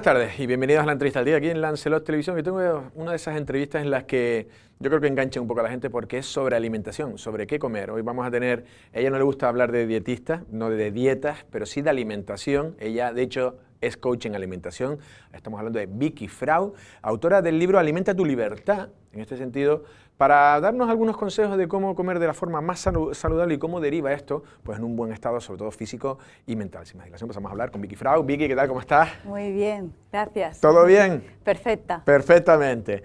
buenas tardes y bienvenidos a la entrevista al día aquí en Lancelot Televisión. Yo tengo una de esas entrevistas en las que yo creo que engancha un poco a la gente porque es sobre alimentación, sobre qué comer. Hoy vamos a tener, ella no le gusta hablar de dietistas, no de dietas, pero sí de alimentación. Ella, de hecho, es coach en alimentación. Estamos hablando de Vicky Frau, autora del libro Alimenta tu libertad, en este sentido, para darnos algunos consejos de cómo comer de la forma más saludable y cómo deriva esto, pues en un buen estado, sobre todo físico y mental. Sin más dilación, empezamos a hablar con Vicky Frau. Vicky, ¿qué tal? ¿Cómo estás? Muy bien, gracias. ¿Todo bien? Perfecta. Perfectamente.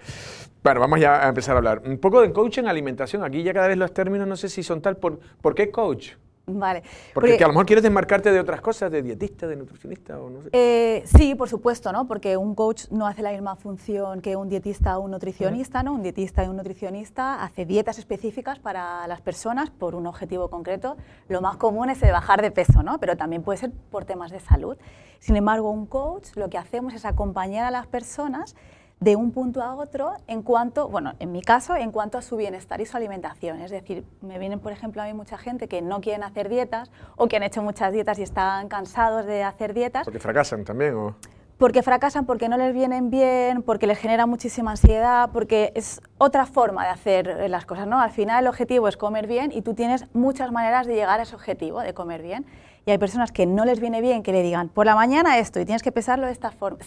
Bueno, vamos ya a empezar a hablar. Un poco de coach en alimentación. Aquí ya cada vez los términos, no sé si son tal. ¿por qué coach? Vale. Porque, a lo mejor quieres desmarcarte de otras cosas, de dietista, de nutricionista o no sé. Eh, sí, por supuesto, ¿no? Porque un coach no hace la misma función que un dietista o un nutricionista, ¿no? Un dietista y un nutricionista hace dietas específicas para las personas por un objetivo concreto. Lo más común es el bajar de peso, ¿no? Pero también puede ser por temas de salud. Sin embargo, un coach lo que hacemos es acompañar a las personas de un punto a otro en cuanto, bueno, en mi caso, en cuanto a su bienestar y su alimentación. Es decir, me vienen, por ejemplo, a mí mucha gente que no quieren hacer dietas o que han hecho muchas dietas y están cansados de hacer dietas. Porque fracasan también, Porque fracasan, porque no les vienen bien, porque les genera muchísima ansiedad, porque es otra forma de hacer las cosas, ¿no? Al final el objetivo es comer bien y tú tienes muchas maneras de llegar a ese objetivo de comer bien y hay personas que no les viene bien que le digan por la mañana esto y tienes que pesarlo de esta forma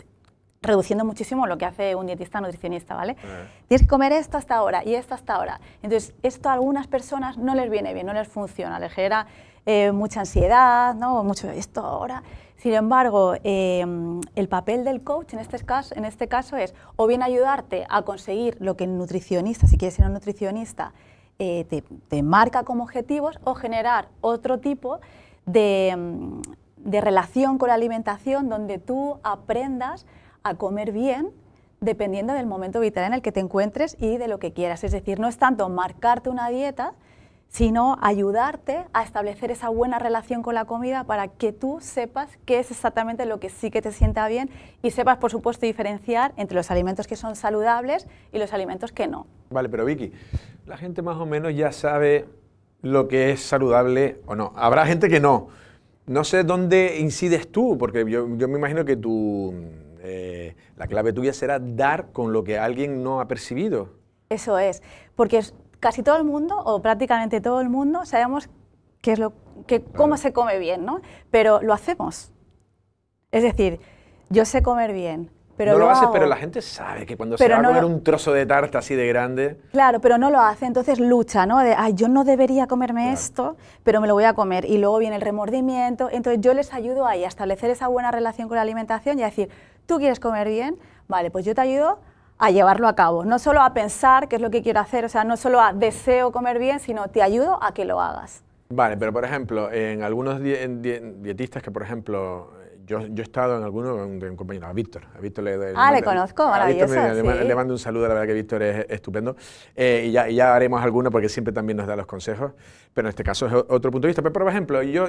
reduciendo muchísimo lo que hace un dietista nutricionista, ¿vale? Eh. Tienes que comer esto hasta ahora y esto hasta ahora. Entonces, esto a algunas personas no les viene bien, no les funciona, les genera eh, mucha ansiedad, ¿no? Mucho esto ahora. Sin embargo, em, el papel del coach en este, caso, en este caso es o bien ayudarte a conseguir lo que el nutricionista, si quieres ser un nutricionista, eh, te, marca como objetivos o generar otro tipo de em, relación con la alimentación donde tú aprendas a comer bien dependiendo del momento vital en el que te encuentres y de lo que quieras. Es decir, no es tanto marcarte una dieta, sino ayudarte a establecer esa buena relación con la comida para que tú sepas qué es exactamente lo que sí que te sienta bien y sepas, por supuesto, diferenciar entre los alimentos que son saludables y los alimentos que no. Vale, pero Vicky, la gente más o menos ya sabe lo que es saludable o no. Habrá gente que no. No sé dónde incides tú, porque yo, yo me imagino que tú... Eh, la clave tuya será dar con lo que alguien no ha percibido. Eso es, porque casi todo el mundo, o prácticamente todo el mundo, sabemos qué es lo, que, cómo se come bien, ¿no? Pero lo hacemos. Es decir, yo sé comer bien, pero no lo, hago. pero la gente sabe que cuando se va a comer un trozo de tarta así de grande. Claro, pero no lo hace, entonces lucha, ¿no? De, ay, yo no debería comerme esto, pero me lo voy a comer. Y luego viene el remordimiento. Entonces yo les ayudo ahí a establecer esa buena relación con la alimentación y a decir, ¿Tú quieres comer bien? Vale, pues yo te ayudo a llevarlo a cabo, no solo a pensar qué es lo que quiero hacer, o sea, no solo a deseo comer bien, sino te ayudo a que lo hagas. Vale, pero por ejemplo, en algunos dietistas que, por ejemplo, yo, he estado en alguno con, un compañero, a Víctor. Víctor le, ah, le, conozco, maravilloso. le, mando un saludo, la verdad que Víctor es estupendo. Eh, y, ya, y, haremos alguno porque siempre también nos da los consejos, pero en este caso es otro punto de vista. Pero, por ejemplo, yo,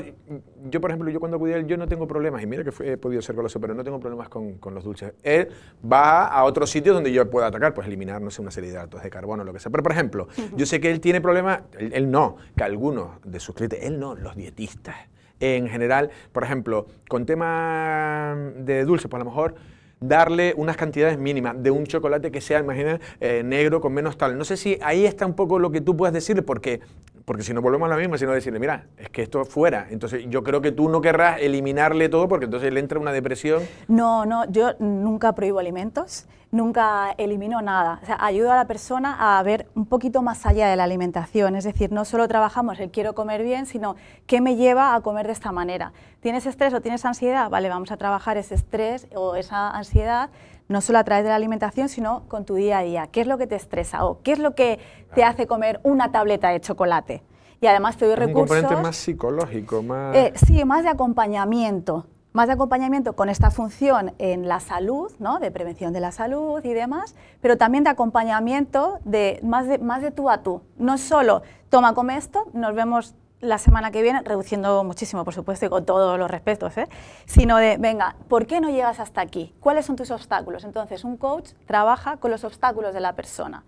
yo por ejemplo, yo cuando acudí a él, yo no tengo problemas, y mira que he podido ser goloso, pero no tengo problemas con, con, los dulces. Él va a otro sitio donde yo pueda atacar, pues eliminar, no sé, una serie de hidratos de carbono, lo que sea. Pero, por ejemplo, yo sé que él tiene problemas, él, él no, que algunos de sus clientes, él no, los dietistas en general, por ejemplo, con tema de dulce, pues a lo mejor darle unas cantidades mínimas de un chocolate que sea, imagina, eh, negro con menos tal. No sé si ahí está un poco lo que tú puedes decirle, porque, porque si no volvemos a la misma, sino decirle, mira, es que esto fuera. Entonces yo creo que tú no querrás eliminarle todo porque entonces le entra una depresión. No, no, yo nunca prohíbo alimentos nunca elimino nada. ayudo a la persona a ver un poquito más allá de la alimentación. Es decir, no solo trabajamos el quiero comer bien, sino qué me lleva a comer de esta manera. ¿Tienes estrés o tienes ansiedad? Vale, vamos a trabajar ese estrés o esa ansiedad no solo a través de la alimentación, sino con tu día a día. ¿Qué es lo que te estresa o qué es lo que te hace comer una tableta de chocolate? Y además te doy recursos... Un componente más psicológico, más... Eh, sí, más de acompañamiento más de acompañamiento con esta función en la salud, ¿no? de prevención de la salud y demás, pero también de acompañamiento de más de, más de tú a tú. No solo toma, come esto, nos vemos la semana que viene, reduciendo muchísimo, por supuesto, y con todos los respetos, ¿eh? sino de, venga, ¿por qué no llegas hasta aquí? ¿Cuáles son tus obstáculos? Entonces, un coach trabaja con los obstáculos de la persona,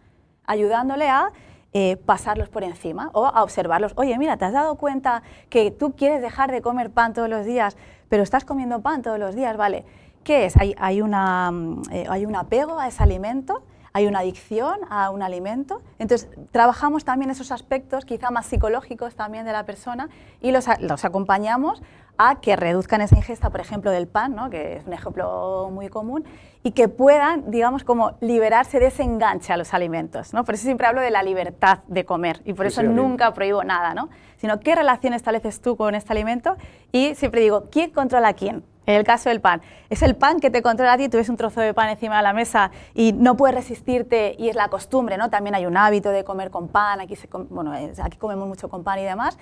ayudándole a eh, pasarlos por encima o a observarlos. Oye, mira, ¿te has dado cuenta que tú quieres dejar de comer pan todos los días? pero estás comiendo pan todos los días, ¿vale? ¿Qué es? Hay, una, mm, eh, hay un apego a ese alimento hay una adicción a un alimento. Entonces, trabajamos también esos aspectos quizá más psicológicos también de la persona y los, acompañamos a que reduzcan esa ingesta, por ejemplo, del pan, que es un ejemplo muy común, y que puedan, digamos, como liberarse de ese enganche a los alimentos. ¿no? Por eso siempre hablo de la libertad de comer y por eso nunca prohíbo nada, ¿no? sino qué relación estableces tú con este alimento y siempre digo, ¿quién controla a quién? En el caso del pan, es el pan que te controla a ti, tú ves un trozo de pan encima de la mesa y no puedes resistirte y es la costumbre, ¿no? También hay un hábito de comer con pan, aquí, bueno, aquí comemos mucho con pan y demás.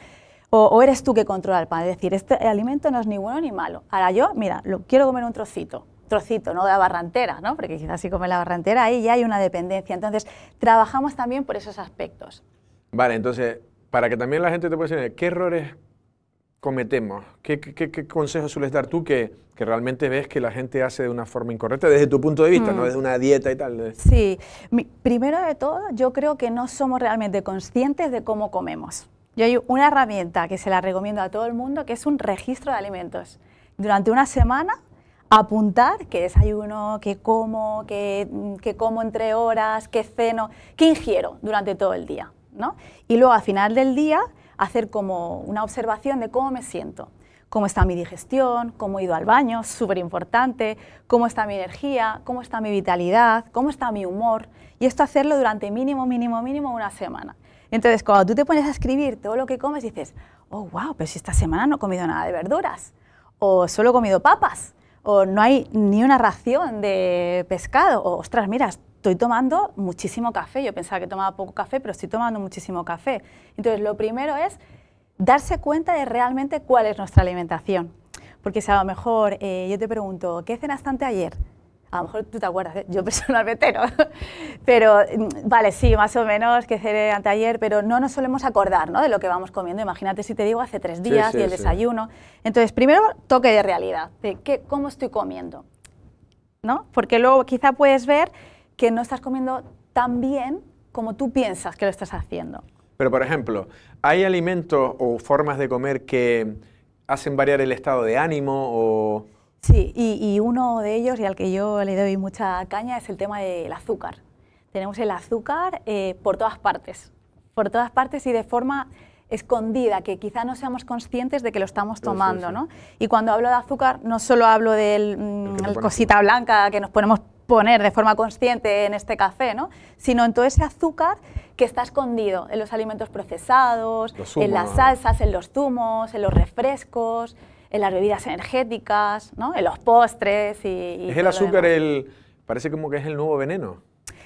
O, eres tú que controla el pan, es decir, este alimento no es ni bueno ni malo. Ahora yo, mira, lo, quiero comer un trocito, trocito, no de la barrantera, ¿no? Porque quizás si come la barrantera ahí ya hay una dependencia. Entonces, trabajamos también por esos aspectos. Vale, entonces, para que también la gente te pueda decir, ¿qué errores cometemos? ¿Qué, qué, consejos sueles dar tú que, realmente ves que la gente hace de una forma incorrecta desde tu punto de vista, no mm. desde una dieta y tal? Sí, primero de todo, yo creo que no somos realmente conscientes de cómo comemos. Yo hay una herramienta que se la recomiendo a todo el mundo, que es un registro de alimentos. Durante una semana apuntar qué desayuno, qué como, qué, qué como entre horas, qué ceno, qué ingiero durante todo el día. ¿no? Y luego al final del día hacer como una observación de cómo me siento, cómo está mi digestión, cómo he ido al baño, súper importante, cómo está mi energía, cómo está mi vitalidad, cómo está mi humor, y esto hacerlo durante mínimo, mínimo, mínimo una semana. Entonces, cuando tú te pones a escribir todo lo que comes, dices, oh, wow, pero si esta semana no he comido nada de verduras, o solo he comido papas, o no hay ni una ración de pescado, o ostras, miras, estoy tomando muchísimo café. Yo pensaba que tomaba poco café, pero estoy tomando muchísimo café. Entonces, lo primero es darse cuenta de realmente cuál es nuestra alimentación. Porque si a lo mejor eh, yo te pregunto, ¿qué cenaste anteayer? ayer? A lo mejor tú te acuerdas, ¿eh? yo personalmente no. pero mm, vale, sí, más o menos ...qué cené anteayer, pero no nos solemos acordar ¿no? de lo que vamos comiendo. Imagínate si te digo hace tres días y el desayuno. Entonces, primero toque de realidad, de qué, cómo estoy comiendo. ¿no? Porque luego quizá puedes ver que no estás comiendo tan bien como tú piensas que lo estás haciendo. Pero, por ejemplo, ¿hay alimentos o formas de comer que hacen variar el estado de ánimo Sí, y, uno de ellos, y al que yo le doy mucha caña, es el tema del azúcar. Tenemos el azúcar eh, por todas partes, por todas partes y de forma escondida, que quizá no seamos conscientes de que lo estamos tomando. ¿no? Y cuando hablo de azúcar, no solo hablo de mm, la cosita blanca que nos ponemos poner de forma consciente en este café, ¿no? sino en todo ese azúcar que está escondido en los alimentos procesados, en las salsas, en los zumos, en los refrescos, en las bebidas energéticas, ¿no? en los postres. Y, y es el azúcar, el, parece como que es el nuevo veneno.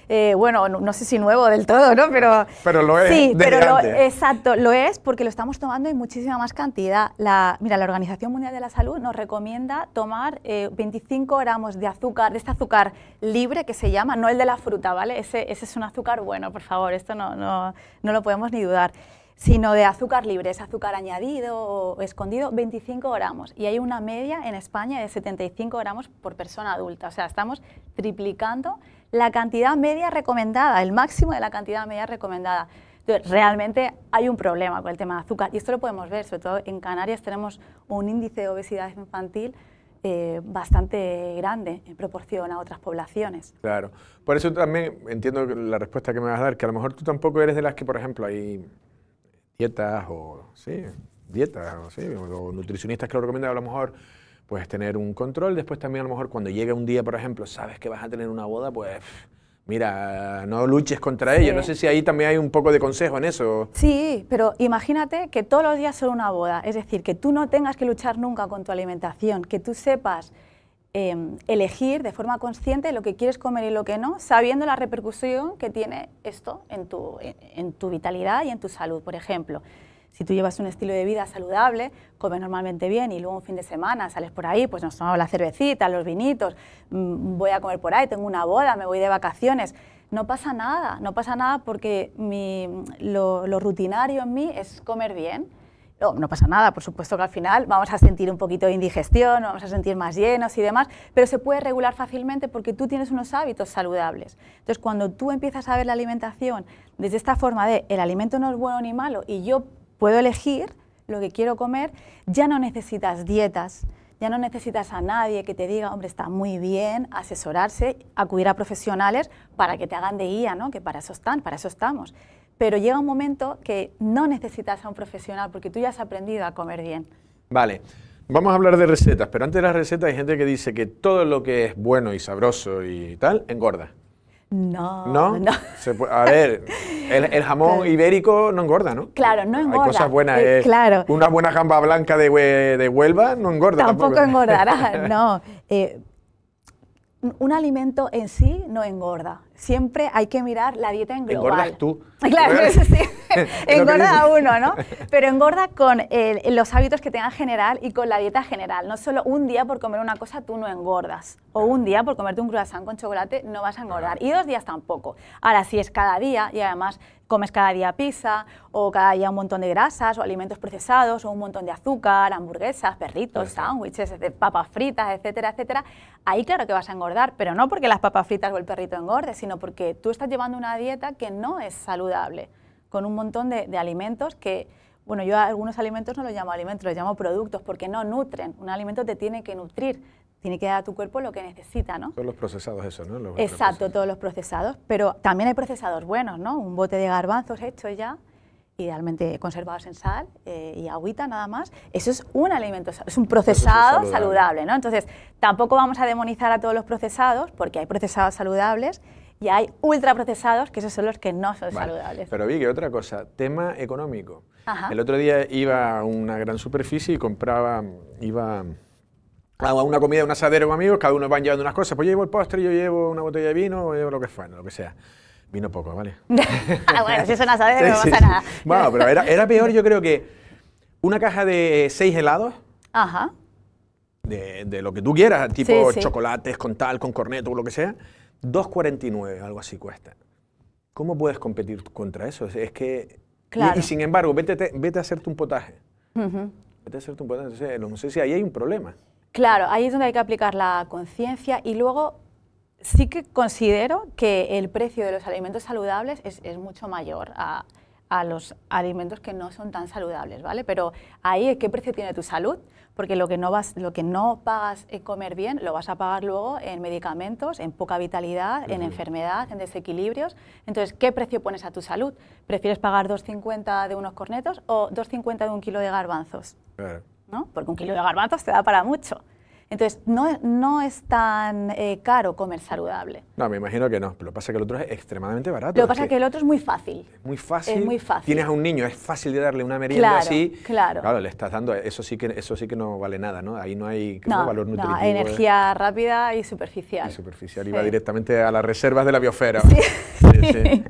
Eh, bueno, no, sé si nuevo del todo, ¿no? Pero, pero lo es. Sí, pero exacto, lo es porque lo estamos tomando en muchísima más cantidad. La, mira, la Organización Mundial de la Salud nos recomienda tomar 25 eh, gramos de azúcar, de este azúcar libre que se llama, no el de la fruta, ¿vale? Ese, es un azúcar bueno, por favor, esto no, no, no lo podemos ni dudar sino de azúcar libre, es azúcar añadido o escondido, 25 gramos. Y hay una media en España de 75 gramos por persona adulta. O sea, estamos triplicando la cantidad media recomendada, el máximo de la cantidad media recomendada. Entonces, realmente hay un problema con el tema de azúcar y esto lo podemos ver, sobre todo en Canarias tenemos un índice de obesidad infantil eh, bastante grande en proporción a otras poblaciones. Claro, por eso también entiendo la respuesta que me vas a dar, que a lo mejor tú tampoco eres de las que, por ejemplo, hay dietas o, sí, dietas o, sí, o nutricionistas que lo recomiendan a lo mejor pues tener un control. Después también a lo mejor cuando llegue un día, por ejemplo, sabes que vas a tener una boda, pues mira, no luches contra ello. No sé si ahí también hay un poco de consejo en eso. Sí, pero imagínate que todos los días son una boda, es decir, que tú no tengas que luchar nunca con tu alimentación, que tú sepas em, elegir de forma consciente lo que quieres comer y lo que no, sabiendo la repercusión que tiene esto en tu, en tu vitalidad y en tu salud, por ejemplo. Si tú llevas un estilo de vida saludable, comes normalmente bien y luego un fin de semana sales por ahí, pues nos tomamos la cervecita, los vinitos, mm, voy a comer por ahí, tengo una boda, me voy de vacaciones. No pasa nada, no pasa nada porque lo, rutinario en mí es comer bien. No, no, pasa nada, por supuesto que al final vamos a sentir un poquito de indigestión, vamos a sentir más llenos y demás, pero se puede regular fácilmente porque tú tienes unos hábitos saludables. Entonces, cuando tú empiezas a ver la alimentación desde esta forma de el alimento no es bueno ni malo y yo puedo elegir lo que quiero comer, ya no necesitas dietas, ya no necesitas a nadie que te diga, hombre, está muy bien asesorarse, acudir a profesionales para que te hagan de guía, ¿no? que para eso están, para eso estamos. Pero llega un momento que no necesitas a un profesional porque tú ya has aprendido a comer bien. Vale, vamos a hablar de recetas, pero antes de las recetas hay gente que dice que todo lo que es bueno y sabroso y tal engorda. No, no. a ver, el, jamón ibérico no engorda, ¿no? Claro, no engorda. Hay cosas buenas. Eh, claro. Una buena gamba blanca de, Huelva no engorda. Tampoco, engordará, no. Eh, un alimento en sí no engorda siempre hay que mirar la dieta en global. Engordas tú. Claro, eso sí. engorda uno, ¿no? Pero engorda con los hábitos que tengas general y con la dieta general. No solo un día por comer una cosa tú no engordas. O un día por comerte un croissant con chocolate no vas a engordar. Y dos días tampoco. Ahora, si es cada día y además comes cada día pizza o cada día un montón de grasas o alimentos procesados o un montón de azúcar, hamburguesas, perritos, sándwiches, papas fritas, etcétera, etcétera, ahí claro que vas a engordar, pero no porque las papas fritas o el perrito engorde, porque tú estás llevando una dieta que no es saludable, con un montón de, alimentos que, bueno, yo algunos alimentos no los llamo alimentos, los llamo productos, porque no nutren. Un alimento te tiene que nutrir, tiene que dar a tu cuerpo lo que necesita, ¿no? Todos los procesados eso, ¿no? Exacto, todos los procesados, pero también hay procesados buenos, ¿no? Un bote de garbanzos hecho ya, idealmente conservados en sal eh, y agüita nada más, eso es un alimento, es un procesado saludable, ¿no? Entonces, tampoco vamos a demonizar a todos los procesados, porque hay procesados saludables y hay ultraprocesados, que esos son los que no son saludables. Pero vi que otra cosa, tema económico. El otro día iba a una gran superficie y compraba, iba a una comida, un asadero con amigos, cada uno van llevando unas cosas, pues yo llevo el postre, yo llevo una botella de vino, o llevo lo que fuera, lo que sea. Vino poco, ¿vale? ah, bueno, si es un asadero no pasa nada. Bueno, pero era, peor yo creo que una caja de seis helados. De, lo que tú quieras, tipo chocolates con tal, con corneto, o lo que sea, 2,49, algo así cuesta. ¿Cómo puedes competir contra eso? Es que... Y, sin embargo, vete, vete, a hacerte un potaje. Vete a hacerte un potaje. Entonces, eh, no sé si ahí hay un problema. Claro, ahí es donde hay que aplicar la conciencia y luego sí que considero que el precio de los alimentos saludables es, es mucho mayor a a los alimentos que no son tan saludables, ¿vale? Pero ahí, ¿qué precio tiene tu salud? Porque lo que no, vas, lo que no pagas en eh, comer bien, lo vas a pagar luego en medicamentos, en poca vitalidad, en enfermedad, en desequilibrios. Entonces, ¿qué precio pones a tu salud? ¿Prefieres pagar 2,50 de unos cornetos o 2,50 de un kilo de garbanzos? ¿No? Porque un kilo de garbanzos te da para mucho. Entonces, no, no es tan eh, caro comer saludable. No, me imagino que no. lo que pasa es que el otro es extremadamente barato. Lo pasa que pasa es que el otro es muy fácil. muy fácil. Es muy fácil. Tienes a un niño, es fácil de darle una merienda así. Claro. Claro, le estás dando, eso sí que, eso sí que no vale nada, ¿no? Ahí no hay valor nutritivo. No, energía rápida y superficial. Y superficial. Y va directamente a las reservas de la biosfera. Sí.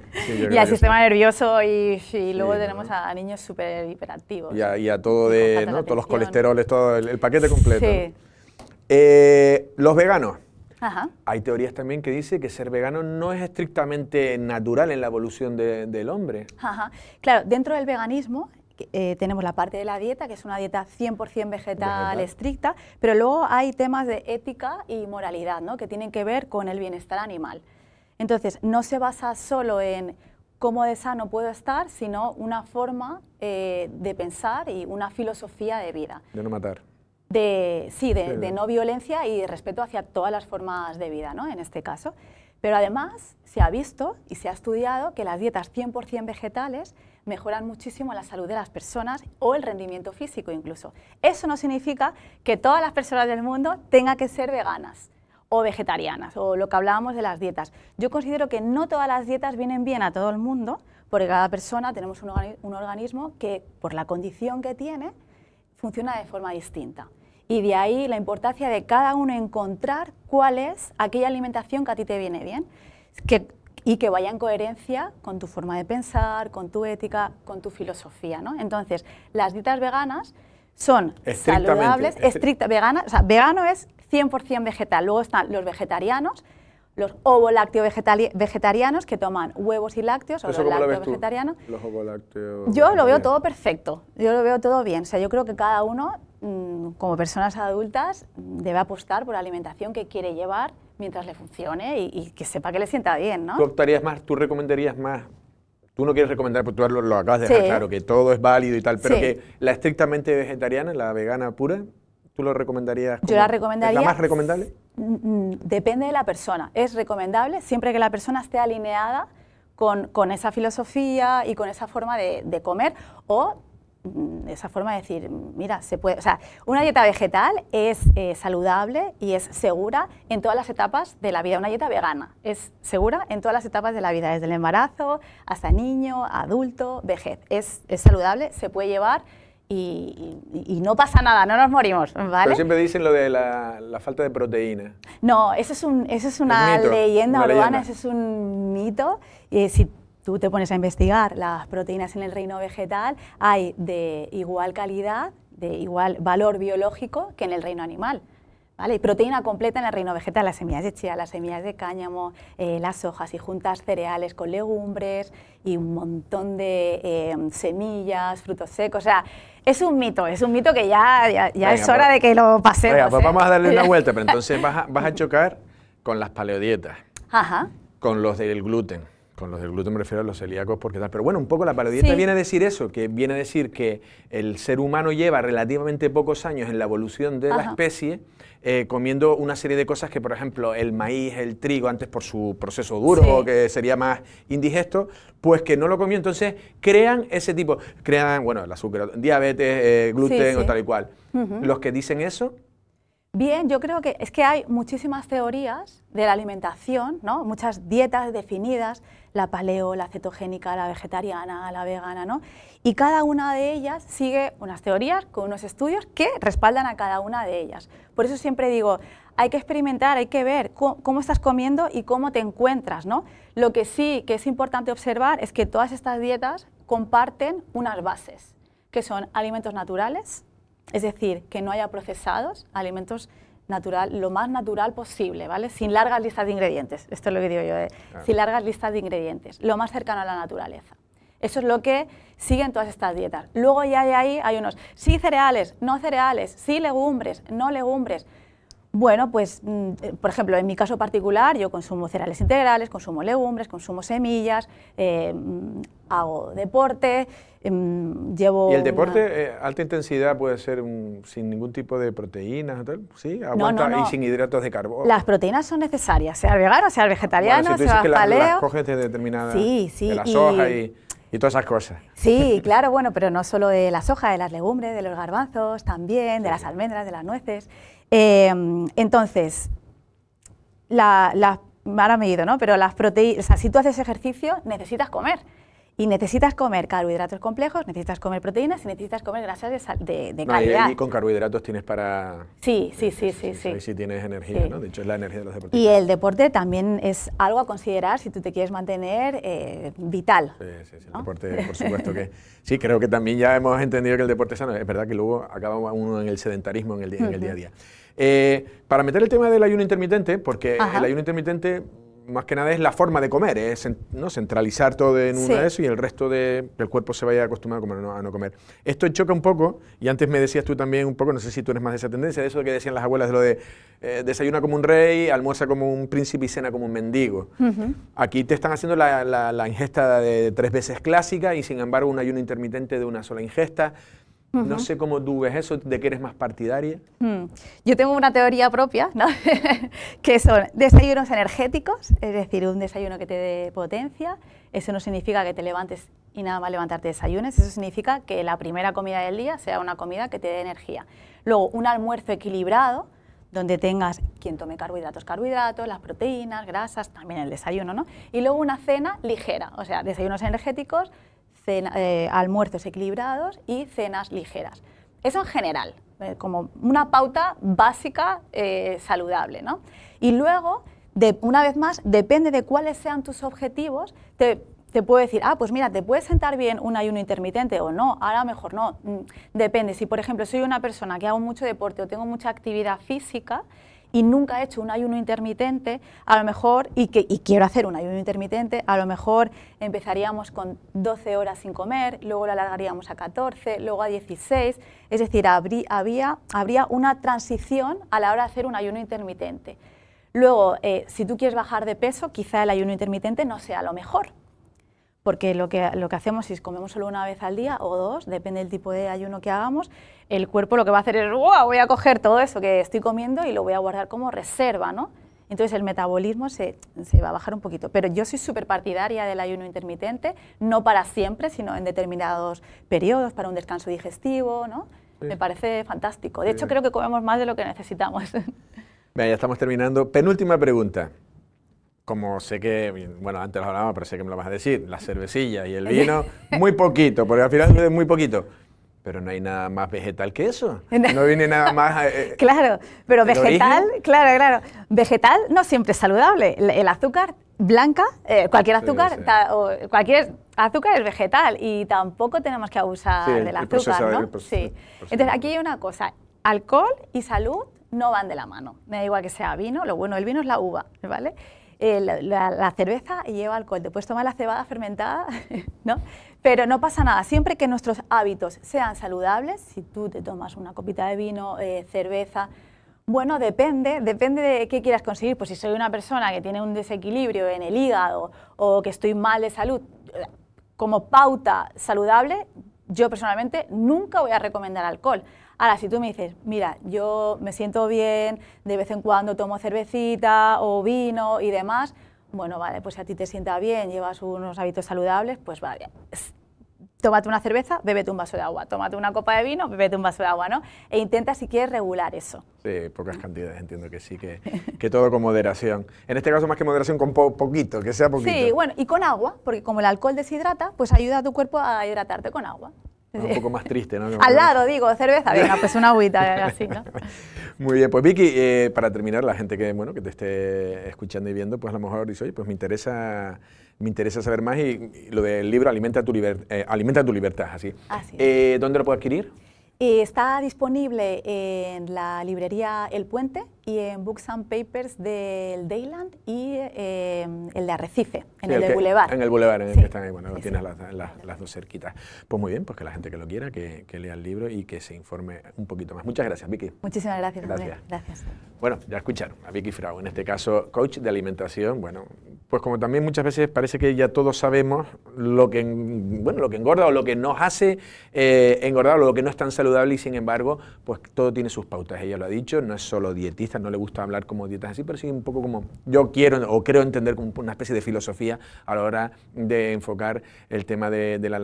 y al sistema nervioso y, luego tenemos a niños súper hiperactivos. Y a, todo de, ¿no? todos los colesteroles, todo el, el paquete completo. Sí. Eh, los veganos. Hay teorías también que dice que ser vegano no es estrictamente natural en la evolución del hombre. Claro, dentro del veganismo eh, tenemos la parte de la dieta, que es una dieta 100% vegetal, estricta, pero luego hay temas de ética y moralidad, que tienen que ver con el bienestar animal. Entonces, no se basa solo en cómo de sano puedo estar, sino una forma eh, de pensar y una filosofía de vida. De no matar de, sí, de, no violencia y respeto hacia todas las formas de vida, ¿no? En este caso. Pero además se ha visto y se ha estudiado que las dietas 100% vegetales mejoran muchísimo la salud de las personas o el rendimiento físico incluso. Eso no significa que todas las personas del mundo tengan que ser veganas o vegetarianas o lo que hablábamos de las dietas. Yo considero que no todas las dietas vienen bien a todo el mundo porque cada persona tenemos un organismo que por la condición que tiene funciona de forma distinta. Y de ahí la importancia de cada uno encontrar cuál es aquella alimentación que a ti te viene bien que, y que vaya en coherencia con tu forma de pensar, con tu ética, con tu filosofía. ¿no? Entonces, las dietas veganas son saludables, estrictas, veganas, o sea, vegano es 100% vegetal. Luego están los vegetarianos, los ovo-lácteo vegetarianos que toman huevos y lácteos, o los lácteos vegetarianos. Yo lo veo todo perfecto, yo lo veo todo bien. O sea, yo creo que cada uno Mm, como personas adultas, debe apostar por la alimentación que quiere llevar mientras le funcione y, que sepa que le sienta bien, ¿no? ¿Tú optarías más, tú recomendarías más tú no quieres recomendar, porque tú lo, acabas de dejar claro, que todo es válido y tal, pero que la estrictamente vegetariana, la vegana pura, ¿tú lo recomendarías? Como, la la más recomendable? Mm, mm, depende de la persona. Es recomendable siempre que la persona esté alineada con, con esa filosofía y con esa forma de, de comer o Mm, esa forma de decir, mira, se puede, o sea, una dieta vegetal es eh, saludable y es segura en todas las etapas de la vida. Una dieta vegana es segura en todas las etapas de la vida, desde el embarazo hasta niño, adulto, vejez. Es, es saludable, se puede llevar y, y, no pasa nada, no nos morimos, Pero siempre dicen lo de la, falta de proteína. No, eso es, un, eso es una leyenda urbana, eso es un mito. Eh, si tú te pones a investigar las proteínas en el reino vegetal, hay de igual calidad, de igual valor biológico que en el reino animal. ¿Vale? Y proteína completa en el reino vegetal, las semillas de chía, las semillas de cáñamo, eh, las hojas y juntas cereales con legumbres y un montón de eh, semillas, frutos secos. O sea, es un mito, es un mito que ya, ya, es pues hora de que lo pasemos. Pues ¿eh? vamos a darle una vuelta, pero entonces vas a, chocar con las paleodietas, con los del gluten con los del gluten me refiero a los celíacos porque tal. Pero bueno, un poco la parodieta viene a decir eso, que viene a decir que el ser humano lleva relativamente pocos años en la evolución de la especie eh, comiendo una serie de cosas que, por ejemplo, el maíz, el trigo, antes por su proceso duro, que sería más indigesto, pues que no lo comió. Entonces crean ese tipo, crean, bueno, el azúcar, diabetes, eh, gluten o tal y cual. Los que dicen eso Bien, yo creo que es que hay muchísimas teorías de la alimentación, ¿no? muchas dietas definidas, la paleo, la cetogénica, la vegetariana, la vegana, y cada una de ellas sigue unas teorías con unos estudios que respaldan a cada una de ellas. Por eso siempre digo, hay que experimentar, hay que ver cómo, estás comiendo y cómo te encuentras. ¿no? Lo que sí que es importante observar es que todas estas dietas comparten unas bases, que son alimentos naturales, es decir, que no haya procesados, alimentos natural, lo más natural posible, ¿vale? Sin largas listas de ingredientes, esto es lo que digo yo, ¿eh? sin largas listas de ingredientes, lo más cercano a la naturaleza. Eso es lo que siguen todas estas dietas. Luego ya hay ahí hay unos, sí cereales, no cereales, sí legumbres, no legumbres, bueno, pues, mm, eh, por ejemplo, en mi caso particular, yo consumo cereales integrales, consumo legumbres, consumo semillas, eh, mm, hago deporte, em, llevo... ¿Y el deporte, eh, alta intensidad, puede ser sin ningún tipo de proteínas, ¿sí? y sin hidratos de carbono. Las proteínas son necesarias, sea vegano, sea vegetariano, si sea dices que las, coges de Sí, sí. la soja y... y todas esas cosas. Sí, claro, bueno, pero no solo de la soja, de las legumbres, de los garbanzos, también, de las almendras, de las nueces. Em, entonces, la, la, ¿no? Pero las proteínas, si tú haces ejercicio, necesitas comer. Y necesitas comer carbohidratos complejos, necesitas comer proteínas y necesitas comer grasas de, de, calidad. y, con carbohidratos tienes para... Sí, sí, sí, sí. sí, sí. tienes energía, ¿no? De hecho, es la energía de los deportistas. Y el deporte también es algo a considerar si tú te quieres mantener eh, vital. Sí, sí, sí. El deporte, por supuesto que... Sí, creo que también ya hemos entendido que el deporte es sano. Es verdad que luego acaba uno en el sedentarismo en el, en el día a día. Eh, para meter el tema del ayuno intermitente, porque el ayuno intermitente más que nada es la forma de comer, es ¿no? centralizar todo en uno de eso y el resto del el cuerpo se vaya acostumbrado a, no, a no comer. Esto choca un poco, y antes me decías tú también un poco, no sé si tú eres más de esa tendencia, de eso que decían las abuelas, de lo de eh, desayuna como un rey, almuerza como un príncipe y cena como un mendigo. Aquí te están haciendo la, la ingesta de tres veces clásica y sin embargo un ayuno intermitente de una sola ingesta no sé cómo tú ves eso, de que eres más partidaria. Hmm. Yo tengo una teoría propia, ¿no? que son desayunos energéticos, es decir, un desayuno que te dé potencia. Eso no significa que te levantes y nada más levantarte desayunes, eso significa que la primera comida del día sea una comida que te dé energía. Luego, un almuerzo equilibrado, donde tengas quien tome carbohidratos, carbohidratos, las proteínas, grasas, también el desayuno, ¿no? Y luego una cena ligera, o sea, desayunos energéticos, cena, eh, equilibrados y cenas ligeras. Eso en general, eh, como una pauta básica eh, saludable. ¿no? Y luego, una vez más, depende de cuáles sean tus objetivos, te, te puedo decir, ah, pues mira, te puedes sentar bien un ayuno intermitente o no, ahora mejor no. Mm, depende, si por ejemplo soy una persona que hago mucho deporte o tengo mucha actividad física, y nunca he hecho un ayuno intermitente, a lo mejor, y, que, quiero hacer un ayuno intermitente, a lo mejor empezaríamos con 12 horas sin comer, luego lo alargaríamos a 14, luego a 16, es decir, habría, habría una transición a la hora de hacer un ayuno intermitente. Luego, eh, si tú quieres bajar de peso, quizá el ayuno intermitente no sea lo mejor, porque lo que, lo que hacemos es comemos solo una vez al día o dos, depende del tipo de ayuno que hagamos, el cuerpo lo que va a hacer es, ¡Wow! voy a coger todo eso que estoy comiendo y lo voy a guardar como reserva, ¿no? Entonces el metabolismo se, se va a bajar un poquito. Pero yo soy súper partidaria del ayuno intermitente, no para siempre, sino en determinados periodos, para un descanso digestivo, ¿no? Me parece fantástico. De hecho, creo que comemos más de lo que necesitamos. ya estamos terminando. Penúltima pregunta como sé que, bueno, antes lo hablábamos, pero sé que me lo vas a decir, la cervecilla y el vino, muy poquito, porque al final es muy poquito. Pero no hay nada más vegetal que eso. No viene nada más. Eh, claro, pero vegetal, claro, claro. Vegetal no siempre es saludable. El, azúcar blanca, eh, cualquier azúcar, cualquier azúcar es vegetal y tampoco tenemos que abusar del azúcar, ¿no? sí. Entonces aquí hay una cosa, alcohol y salud no van de la mano. Me da igual que sea vino, lo bueno del vino es la uva, ¿vale? Eh, la, la, y cerveza lleva alcohol, te puedes tomar la cebada fermentada, ¿no? Pero no pasa nada, siempre que nuestros hábitos sean saludables, si tú te tomas una copita de vino, eh, cerveza, bueno, depende, depende de qué quieras conseguir. Pues si soy una persona que tiene un desequilibrio en el hígado o que estoy mal de salud, eh, como pauta saludable, yo personalmente nunca voy a recomendar alcohol. Ahora, si tú me dices, mira, yo me siento bien, de vez en cuando tomo cervecita o vino y demás, bueno, vale, pues si a ti te sienta bien, llevas unos hábitos saludables, pues vale, tómate una cerveza, bébete un vaso de agua, tómate una copa de vino, bébete un vaso de agua, ¿no? E intenta si quieres regular eso. Sí, pocas cantidades, entiendo que sí, que, todo con moderación. En este caso más que moderación, con poquito, que sea poquito. Sí, bueno, y con agua, porque como el alcohol deshidrata, pues ayuda a tu cuerpo a hidratarte con agua. Un poco más triste, ¿no? Al lado, digo, cerveza, venga, pues una agüita, así, ¿no? Muy bien, pues Vicky, eh, para terminar, la gente que, bueno, que te esté escuchando y viendo, pues a lo mejor dice, oye, pues me interesa, me interesa saber más y, lo del libro Alimenta tu, eh, Alimenta tu libertad, así. Eh, ¿Dónde lo puedo adquirir? está disponible en la librería El Puente y en Books and Papers del Dayland y em, el de Arrecife, en el, Boulevard. En el Boulevard, en el que están ahí. Bueno, lo tienes las, dos cerquitas. Pues muy bien, pues que la gente que lo quiera, que, lea el libro y que se informe un poquito más. Muchas gracias, Vicky. Muchísimas gracias, gracias. Gracias. Bueno, ya escucharon a Vicky Frau, en este caso coach de alimentación, bueno, pues como también muchas veces parece que ya todos sabemos lo que, bueno, lo que engorda o lo que nos hace eh, engordar o lo que no es tan saludable y sin embargo, pues todo tiene sus pautas, ella lo ha dicho, no es solo dietista, no le gusta hablar como dietas así, pero sí un poco como yo quiero o creo entender como una especie de filosofía a la hora de enfocar el tema de, la,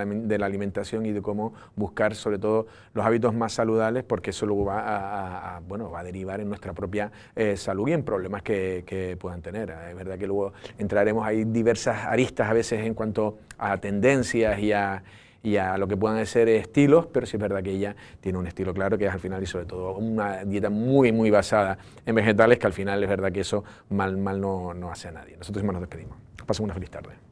alimentación y de cómo buscar sobre todo los hábitos más saludables porque eso luego va a, bueno, va a derivar en nuestra propia eh, salud y en problemas que, que puedan tener. Es verdad que luego entra haremos ahí diversas aristas a veces en cuanto a tendencias y a, y a lo que puedan ser estilos, pero sí es verdad que ella tiene un estilo claro que es al final y sobre todo una dieta muy, muy basada en vegetales, que al final es verdad que eso mal, mal no, no hace a nadie. Nosotros mismos nos despedimos. Pasen una feliz tarde.